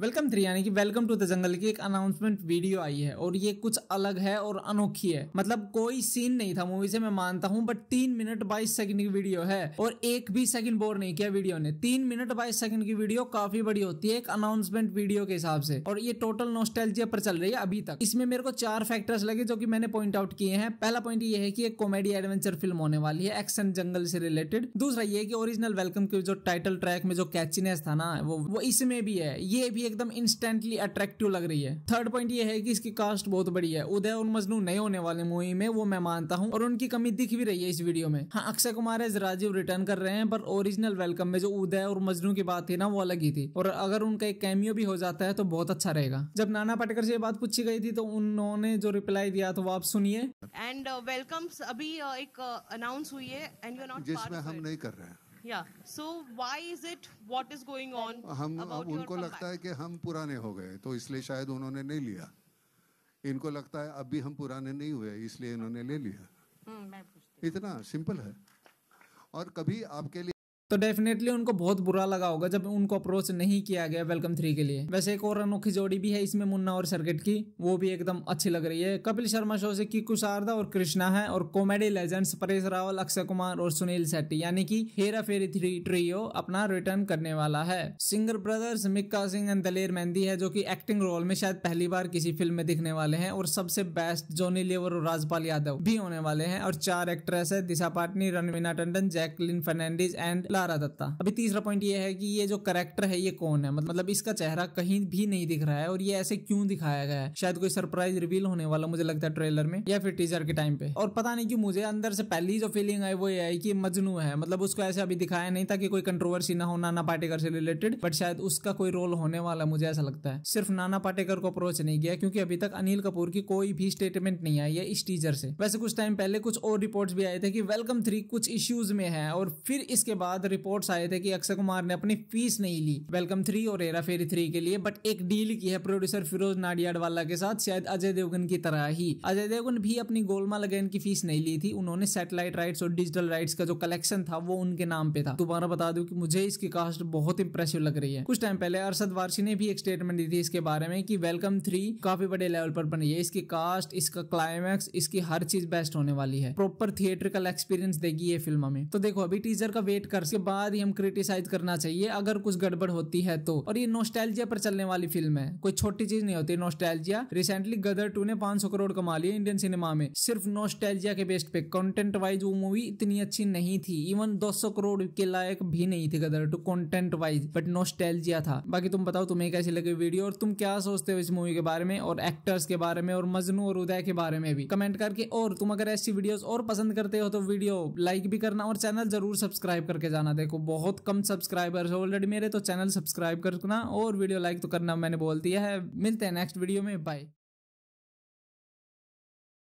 welcome three यानी कि welcome to the jungle की एक अनाउंसमेंट वीडियो आई है और ये कुछ अलग है और अनोखी है मतलब कोई सीन नहीं था मूवी से मैं मानता हूँ बट तीन मिनट बाईस सेकंड की वीडियो है और एक भी सेकंड बोर नहीं किया वीडियो ने तीन मिनट बाईस सेकंड की वीडियो काफी बड़ी होती है एक अनाउंसमेंट वीडियो के हिसाब से और ये टोटल नोस्टेलजिया पर चल रही है अभी तक इसमें मेरे को चार फैक्टर्स लगे जो की मैंने पॉइंट आउट किए हैं पहला पॉइंट ये है की एक कॉमेडी एडवेंचर फिल्म होने वाली है एक्शन जंगल से रिलेटेड दूसरा ये की ओरिजिनल वेलकम के जो टाइटल ट्रैक में जो कैचिनेस था ना वो वो इसमें भी है ये भी एकदम इंस्टेंटली अट्रैक्टिव लग रही है थर्ड पॉइंट ये है कि इसकी कास्ट बहुत बड़ी है उदय और मजनू नए होने वाले मूवी में वो मैं मानता हूँ और उनकी कमी दिख भी रही है इस वीडियो में हाँ अक्षय कुमार एज राजीव रिटर्न कर रहे हैं पर ओरिजिनल वेलकम में जो उदय और मजनू की बात थी ना वो अलग ही थी और अगर उनका एक कैमियो भी हो जाता है तो बहुत अच्छा रहेगा जब नाना पाटेकर से बात पूछी गई थी तो उन्होंने जो रिप्लाई दिया था वो आप सुनिए एंड वेलकम uh, अभी uh, एक अनाउंस uh, हुई है एंड यू नॉट जिसमें हम नहीं कर रहे हैं हम उनको लगता है कि हम पुराने हो गए तो इसलिए शायद उन्होंने नहीं लिया इनको लगता है अब भी हम पुराने नहीं हुए इसलिए इन्होंने ले लिया hmm, इतना सिंपल है और कभी आपके लिए तो डेफिनेटली उनको बहुत बुरा लगा होगा जब उनको अप्रोच नहीं किया गया वेलकम थ्री के लिए वैसे एक और अनोखी जोड़ी भी है इसमें मुन्ना और सर्किट की वो भी एकदम अच्छी लग रही है कपिल शर्मा शो से की कुशारदा और कृष्णा है और कॉमेडी लेजेंड्स परेश रावल अक्षय कुमार और सुनील शेट्टी यानी कि हेरा फेरी थ्री ट्रियो अपना रिटर्न करने वाला है singer brothers Mika Singh and Daler Mehndi है जो की एक्टिंग रोल में शायद पहली बार किसी फिल्म में दिखने वाले हैं और सबसे बेस्ट जोनी लेवर और राजपाल यादव भी होने वाले हैं और चार एक्ट्रेस है दिशा पाटनी रणवीना टंडन जैकलिन फर्नाडीज एंड मंदारा दत्ता अभी तीसरा पॉइंट ये है कि ये जो करेक्टर है ये कौन है मतलब इसका चेहरा कहीं भी नहीं दिख रहा है और ये ऐसे क्यों दिखाया गया है शायद कोई सरप्राइज रिवील होने वाला मुझे लगता है ट्रेलर में या फिर टीजर के टाइम पे और पता नहीं क्यों मुझे अंदर से पहली जो फीलिंग आई वो ये आई की मजनू है मतलब उसको ऐसे अभी दिखाया नहीं था कि कोई कंट्रोवर्सी ना हो नाना पाटेकर से रिलेटेड बट शायद उसका कोई रोल होने वाला मुझे ऐसा लगता है सिर्फ नाना पाटेकर को अप्रोच नहीं किया क्योंकि अभी तक अनिल कपूर की कोई भी स्टेटमेंट नहीं आई है इस टीजर से वैसे कुछ टाइम पहले कुछ और रिपोर्ट भी आए थे कि वेलकम थ्री कुछ इश्यूज में है और फिर इसके बाद रिपोर्ट्स आए थे कि अक्षय कुमार ने अपनी फीस नहीं ली वेलकम थ्री और एरा फेरी थ्री के लिए बट एक डील की है प्रोड्यूसर फिरोज नाडियाडवाला के साथ शायद अजय देवगन की तरह ही अजय देवगन भी अपनी गोलमा अगेन की फीस नहीं ली थी उन्होंने सेटेलाइट राइट्स और डिजिटल राइट्स का जो कलेक्शन था वो उनके नाम पे था दोबारा बता दू की मुझे इसकी कास्ट बहुत इंप्रेसिव लग रही है कुछ टाइम पहले अरसद वारसी ने भी एक स्टेटमेंट दी थी इसके बारे में की वेलकम थ्री काफी बड़े लेवल पर बनी है इसकी कास्ट इसका क्लाइमैक्स इसकी हर चीज बेस्ट होने वाली है प्रॉपर थिएटर का एक्सपीरियंस देगी ये फिल्म हमें तो देखो अभी टीजर का वेट कर बाद ही हम क्रिटिसाइज करना चाहिए अगर कुछ गड़बड़ होती है तो और ये नोस्टैल्जिया पर चलने वाली फिल्म है कोई छोटी चीज नहीं होती नोस्टैल्जिया रिसेंटली गदर टू ने पांच करोड़ कमा लिया इंडियन सिनेमा में सिर्फ नोस्टैल्जिया के बेस्ट पे कॉन्टेंट वाइज वो मूवी इतनी अच्छी नहीं थी इवन दो करोड़ के लायक भी नहीं थी Gadar two content wise but nostalgia था बाकी तुम बताओ तुम्हें कैसी लगी वीडियो और तुम क्या सोचते हो इस मूवी के बारे में और एक्टर्स के बारे में और मजनू और उदय के बारे में भी कमेंट करके और तुम अगर ऐसी वीडियोस और पसंद करते हो तो वीडियो लाइक भी करना और चैनल जरूर सब्सक्राइब करके जाना जाना देखो बहुत कम सब्सक्राइबर्स ऑलरेडी मेरे तो चैनल सब्सक्राइब करना और वीडियो लाइक तो करना मैंने बोल दिया है मिलते हैं नेक्स्ट वीडियो में बाय